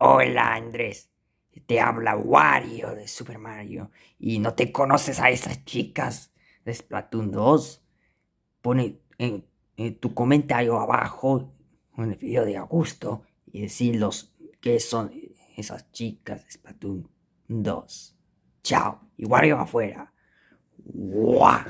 Hola Andrés, te habla Wario de Super Mario y no te conoces a esas chicas de Splatoon 2. Pone en, tu comentario abajo en el video de Augusto y los qué son esas chicas de Splatoon 2. Chao. Y Wario afuera. ¡Guau!